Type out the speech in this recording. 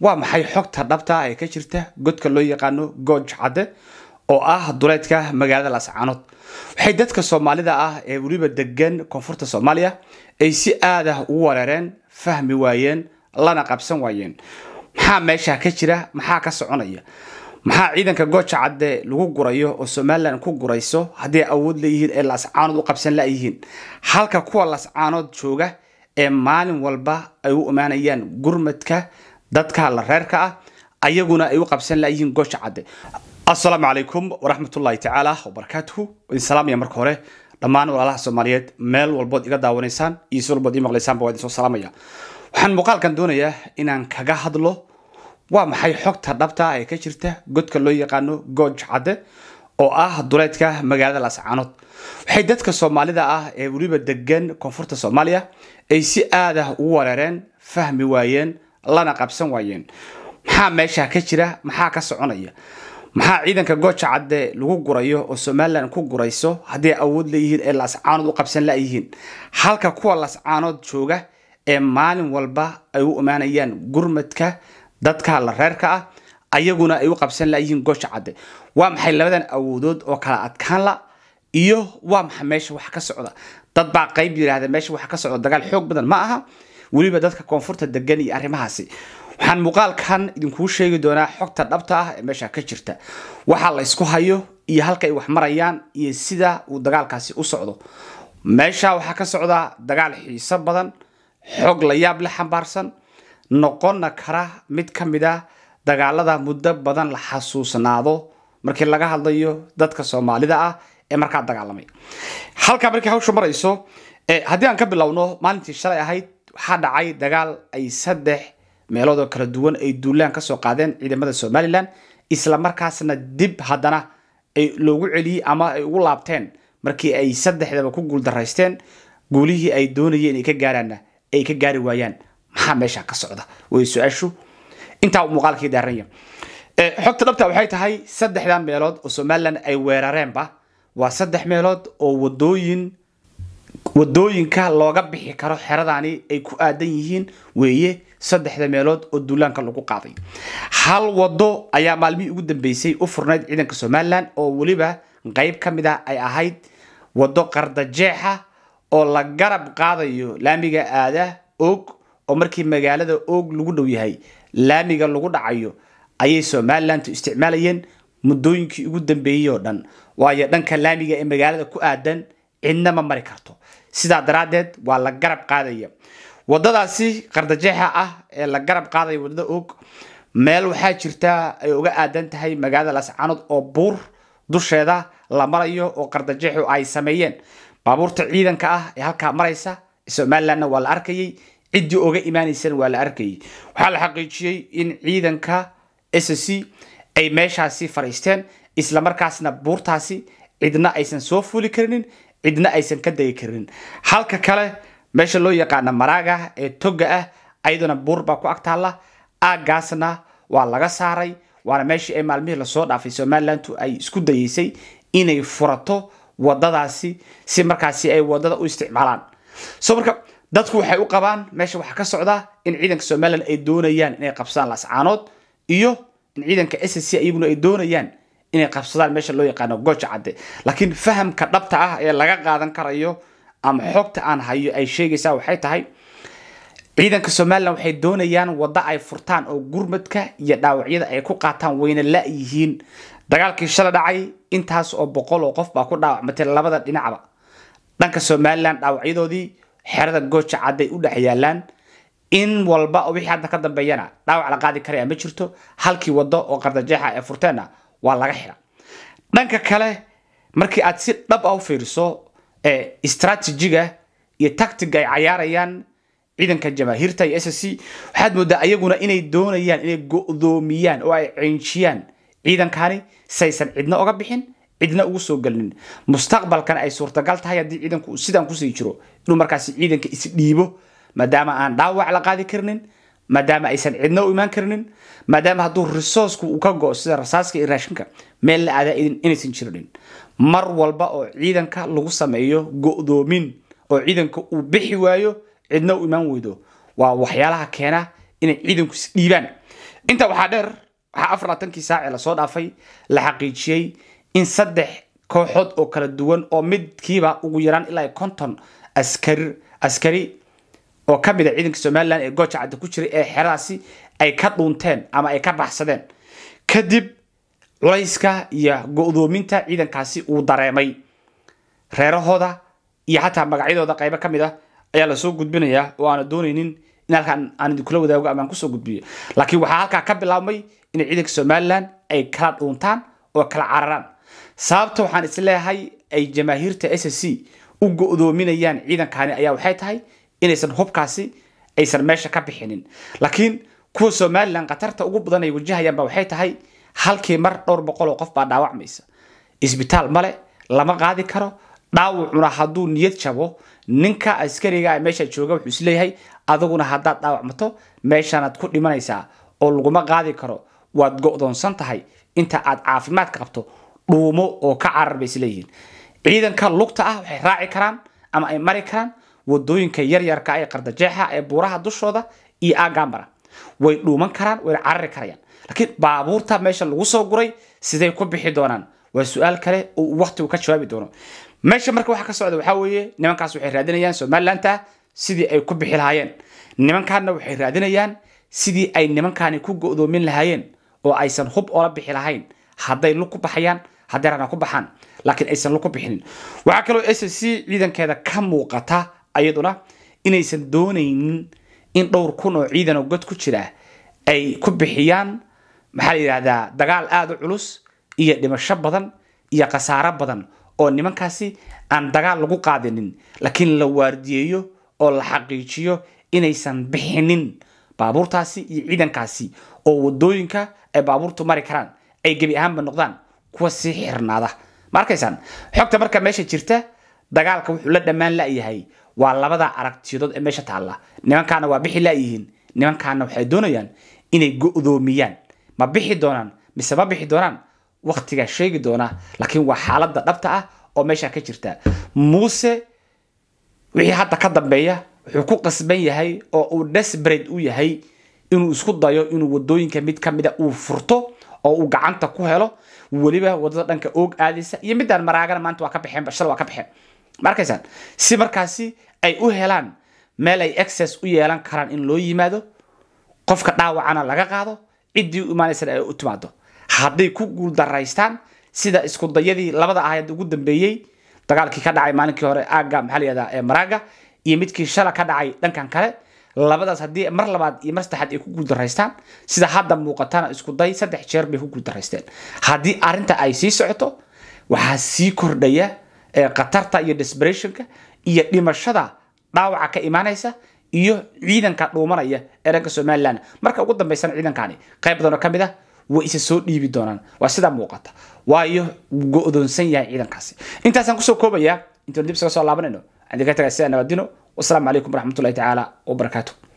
waa maxay xogta dhabta ee ka jirta godka loo yaqaano gooj cadde oo ah duleedka magaalada laascaanood waxay dadka soomaalida ah ee weliba degan koonfurta soomaaliya ay si aad ah ugu wareereen fahmi waayeen lana qabsan waayeen maxaa meeshaa ka jira maxaa ka soconaya maxaa ciidanka gooja cadde lagu gurayo oo somalilan ku gurayso hadday awood leeyihiin ee laascaanood u qabsan layihiin halka kuwa laascaanood jooga ee maalin walba ay u imaanayaan gurmadka dadka la reerka ah ayaguna ay u qabsan laayihiin goosha cadde assalaamu calaykum waraxmatullaahi tacaala wabarakaatuhu idin salaamaya marka hore dhammaan walaalaha soomaaliyeed meel walbood iga daawanaysaan iyo si walbood ii maqlaysaanba waa idin soo salaamaya waxaan muuqaalkan doonayaa inaan kaga hadlo waa maxay xogta dhabta ee ka jirta godka loo yaqaano gooj cadde oo ah duleedka magaalada laascaanood waxay dadka soomaalida ah ee weliba degan koonfurta soomaaliya ay si aad ah ugu wareereen fahmi waayeen lana qabsan waayeen maxaa meesha ka jira maxaa ka soconaya maxaa ciidanka gooja cadde lagu gurayo oo somalilan ku gurayso hadday awood leeyihiin ee lascaanood u qabsan layihiin halka kuwa lascaanood jooga ee maalin walba ay u imaanayaan gurmadka dadka la reerka ah ayaguna ay u qabsan layihiin gooja cadde waa maxay labadan awoodood oo kala adkaan la iyo waa maxay meesha wax ka socda dad baa qayb yidhaahda meesha wax ka socda dagaal xoog badan ma aha weliba dadka koonfurta degan iyo arrimahaasi waxaan muuqaalkan idinkuu sheegi doonaa xogta dhabta ah ee meesha ka jirta waxaa la ysku hayo iyo halka ay wax marayaan iyo sida uu dagaalkaasi u socdo meesha waxaa ka socdaa dagaal xiiso badan xog la yaab la xambaarsan noqonna kara mid ka mid ah dagaalada muddo badan la xasuusnaado markii laga hadlayo dadka soomaalida ah ee markaa dagaalamay halkaa markii hawshu marayso eh, haddii aan ka bilowno maalintii shalay ahayd waxaa dhacay dagaal ay saddex meelood oo kala duwan ay duulaan kasoo qaadeen ciidamada somalilan isla markaasna dib haddana ay loogu celiyey ama ay ugu laabteen markii ay saddexdaba ku guuldaraysteen guulihii ay doonayeen inay ka gaaraanna ay ka gaari waayaan maxaa meesha ka socda way su-aashu intaa muuqaalkii daaranya eh, xogta dhabta waxay tahay saddexdan meelood oo somalilan ay weerareenba waa saddex meelood oo wadooyin wadooyinka looga bixi karo xeradani ay ku aadan yihiin weeye saddexda meelood oo duulaanka lagu qaaday hal waddo ayaa maalmihii ugu dambeysay u furnayd ciidanka somalilan oo weliba qeyb ka mid ah ay ahayd waddo qardajeexa oo la garab qaadayo laamiga aada oog oo markii magaalada oog lagu dhow yahay laamiga lagu dhacayo ayay somalilantu isticmaalayeen muddooyinkii ugu dambeeyey oo dhan waayo dhanka laamiga ee magaalada ku aadan cidna ma mari karto sidaa daraaddeed waa la garab qaadaya waddadaasi qardajeexa ah ee la garab qaaday wadada og meel waxaa jirta ay uga aadan tahay magaalada lascanood oo buur dusheeda la marayo oo qardajeexu ay sameeyeen baabuurta ciidanka ah ee halkaa maraysa somalilanna waa la arkayey ciddii oga imaanaysana waa la arkayay waxaa la xaqiijiyey in ciidanka s c ay meeshaasi fariisteen markaasna buurtaasi cidna aysan soo fuuli karinin cidna aysan ka degi karin halka kale meesha loo yaqaana maraaga ee toga ah ayadana buur baa ku agtaalla aaggaasna waa laga saaray waana meeshii ay maalmihii lasoo dhaafay somalilandu ay isku dayeysay inay furato wadadaasi si markaasi ay wadada u isticmaalaan so marka dadku waxay u qabaan meesha waxaa ka socdaa in ciidanka somalilan ay doonayaan inay qabsaan lascaanood iyo in ciidanka s c iyaguna ay doonayaan inay qabsadaan meesha loo yaqaano gooja cadde laakiin fahamka dhabta ah ee laga qaadan karayo ama xogta aan hayo ay sheegaysaa waxay tahay ciidanka somalilan waxay doonayaan waddo ay furtaan oo gurmadka iyo dhaawacyada ay ku qaataan wayna la-yihiin dagaalkii shala dhacay intaas oo boqol oo qof baa ku dhaawacmatay labada dhinacba dhanka somalilan dhaawacyadoodii xerada gooja cadday u dhex yaalaan in walba oo wixii hadda ka dambeeyana dhaawac la qaadi karaya ma jirto halkii waddo oo qardajeexa ah ee furteenna waa laga xidha dhanka kale markii aad si dhab a ah u fiiriso istraatijiga iyo tactiga ay cayaarayaan ciidanka jamaahiirta iyo s c waxaad moodaa iyaguna inay doonayaan inay go'doomiyaan oo ay cinjiyaan ciidankani saysan cidna oga bixin cidna ugu soo gelnin mustaqbalkana ay suurtagal tahay haddii ciidanku sidaan kusii jiro inuu markaasi ciidanka isdhiibo maadaama aan dhaawac la qaadi karnin maadaama aysan cidna u imaan karinin maadaama hadduu resourcku uu ka go-o sida rasaaska iyo raashinka meel la aadaa inaysan jirinin mar walba oo ciidanka lagu sameeyo go-doomin oo ciidanka uu bixi waayo cidna u imaan weydo waa waxyaalaha keena inay ciidanku is dhiibaan inta waxaa dheer waxaa afarlaaatankii saacee lasoo dhaafay la xaqiijiyey in saddex kooxood oo kala duwan oo midkiiba ugu yaraan ilaa konton askari oo ka mid a ah ciidanka somalilan ee gooja cadda ku jiray ee xeraasi ay ka dhuunteen ama ay ka baxsadeen kadib culayska iyo go-doominta ciidankaasi uu dareemay reerahooda iyo xataa magacyadooda qaybo ka mid ah ayaa lasoo gudbinayaa oo aana doonaynin in halkaan aan idinkula wadaago ama kusoo gudbiyo laakiin waxaa halkaa ka bilaabmay in ciidanka somalilan ay kala dhuuntaan oo kala cararaan sababta waxaan isleeyahay ay jamaahiirta s c u go-doominayaan ciidankani ayaa waxay tahay inaysan hubkaasi aysan meesha ka bixinin laakiin kuwa somalilan khatarta ugu badan ay wajahayaanba waxay tahay halkii mar dhowr boqol oo qof baa dhaawacmaysa isbitaal male lama qaadi karo dhaawacuna hadduu niyad jabo ninka askariga a meesha jooga wuxuu isleeyahay adaguna haddaad dhaawacmato meeshaanaad ku dhimanaysaa oo laguma qaadi karo waad go-doonsan tahay inta aad caafimaadka qabto dhuumo oo ka carar bay isleeyihiin ciidanka lugta ah waxay raaci karaan ama ay mari karaan wadooyinka yaryarka ee qardajeexa ee buuraha dushooda iyo agambara way dhuuman karaan wayna carari karayaan laakiin baabuurta meesha lagu soo guray siday ku bixi doonaan waa su-aal kale oo waqtigu ka jawaabi doono meesha marka waxa ka socda waxaa weeye nimankaas waxay raadinayaan somalilandah sidii ay ku bixi lahaayeen nimankaanna waxay raadinayaan sidii ay nimankaani ku go-doomin lahaayeen oo aysan hub oola bixi lahayn hadday lug ku baxayaan hadday ku baxaan laakiin aysan lug ku bixinin waxaa kaloo s c ciidankeeda ka muuqata ayaduna inaysan doonaynin in dhowr kun oo ciidan oo god ku jira ay ku bixiyaan maxaa la yidhaahdaa dagaal aada u culus iyo dhimasho badan iyo khasaaro badan oo nimankaasi aan dagaal lagu qaadinin laakiin la waardiyeeyo oo la xaqiijiyo inaysan bixinin baabuurtaasi iyo ciidankaasi oo wadooyinka ay baabuurtu mari karaan ay gebi ahaanba noqdaan kuwa sii xirnaada ma arkaysaan xogta marka meesha jirta dagaalka wuxuu la dhammaan la-yahay waa labada aragtiyadood ee meesha taalla nimankaana waa bixi laayihiin nimankaana waxay doonayaan inay go'doomiyaan ma bixi doonaan mise ma bixi doonaan waktigaa sheegi doona laakiin waa xaaladda dhabta ah oo meesha ka jirta muuse wixii hadda ka dambeeya wuxuu ku qasban yahay oo uu desbrate u yahay inuu isku dayo inuu wadooyinka mid ka mida uu furto oo uu gacanta ku helo weliba wadada dhanka oog aadaysa iyo middaan maraagana maanta waa ka baxeen bashal waa ka baxeen ma si markaasi ay u helaan meel ay access u yeelan karaan in loo yimaado qofka dhaawacana laga qaado ciddii u imaanaysana ay u timaado hadday ku guuldaraystaan sida iskudayadii labada ahayad ugu dambeeyey dagaalkii ka dhacay maalinkii hore aagga maxaa ee maraaga iyo midkii shala ka dhacay dhankan kale labadaas haddii mar labaad iyo mar saddexaad ay ku guuldaraystaan sida hadda muuqatana isku saddex jeer bay ku guuldaraysteen haddii arrinta ay sii socoto waxaa sii kordhaya qatarta iyo desberationka iyo dhimashada dhaawaca ka imaanaysa iyo ciidanka dhuumanaya ee somalilan marka ugu dambaysana ciidankaani qayb badan ka mid a ah, way isa soo dhiibi doonaan waa sidaa muuqata waayo go-doonsan yahay ciidankaasi intaasaan kusoo koobayaa intaanu dib isaga soo laabanayno andiga sida sidaa nabadino wasalaamu calaykum waraxmatullahi tacaala wabarakaatu